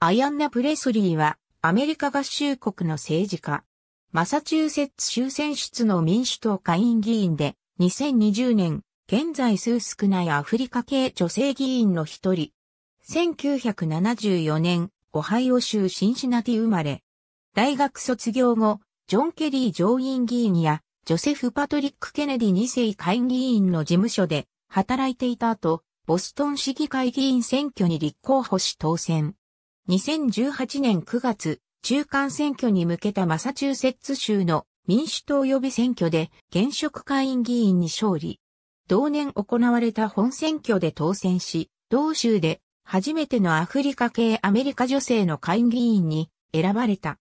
アイアンナ・プレスリーは、アメリカ合衆国の政治家。マサチューセッツ州選出の民主党下院議員で、2020年、現在数少ないアフリカ系女性議員の一人。1974年、オハイオ州シンシナティ生まれ。大学卒業後、ジョン・ケリー上院議員や、ジョセフ・パトリック・ケネディ2世下院議員の事務所で働いていた後、ボストン市議会議員選挙に立候補し当選。2018年9月、中間選挙に向けたマサチューセッツ州の民主党予備選挙で現職会員議員に勝利。同年行われた本選挙で当選し、同州で初めてのアフリカ系アメリカ女性の会議員に選ばれた。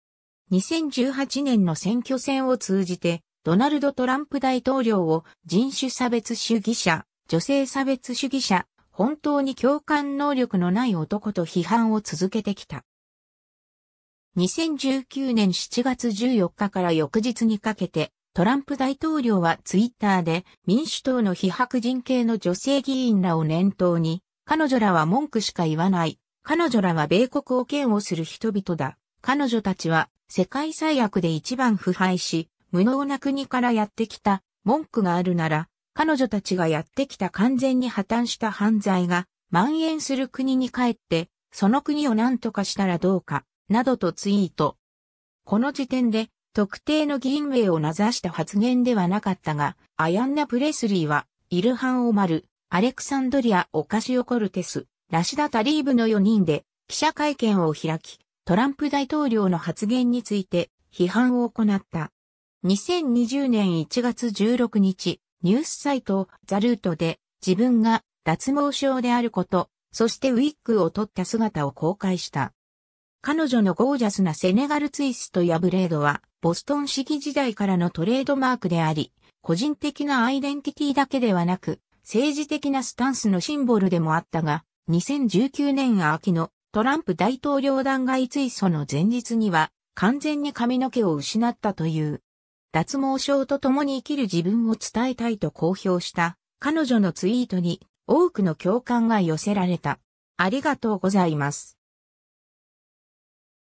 2018年の選挙戦を通じて、ドナルド・トランプ大統領を人種差別主義者、女性差別主義者、本当に共感能力のない男と批判を続けてきた。2019年7月14日から翌日にかけて、トランプ大統領はツイッターで民主党の非白人系の女性議員らを念頭に、彼女らは文句しか言わない。彼女らは米国を嫌悪する人々だ。彼女たちは世界最悪で一番腐敗し、無能な国からやってきた。文句があるなら彼女たちがやってきた完全に破綻した犯罪が蔓延する国に帰って、その国を何とかしたらどうか、などとツイート。この時点で、特定の議員名を名指した発言ではなかったが、アヤンナ・プレスリーは、イルハン・オマル、アレクサンドリア・オカシオ・コルテス、ラシダ・タリーブの4人で、記者会見を開き、トランプ大統領の発言について批判を行った。2020年1月16日、ニュースサイトザルートで自分が脱毛症であること、そしてウィッグを取った姿を公開した。彼女のゴージャスなセネガルツイストやブレードは、ボストン市議時代からのトレードマークであり、個人的なアイデンティティだけではなく、政治的なスタンスのシンボルでもあったが、2019年秋のトランプ大統領弾劾追訴の前日には、完全に髪の毛を失ったという。脱毛症と共に生きる自分を伝えたいと公表した彼女のツイートに多くの共感が寄せられた。ありがとうございます。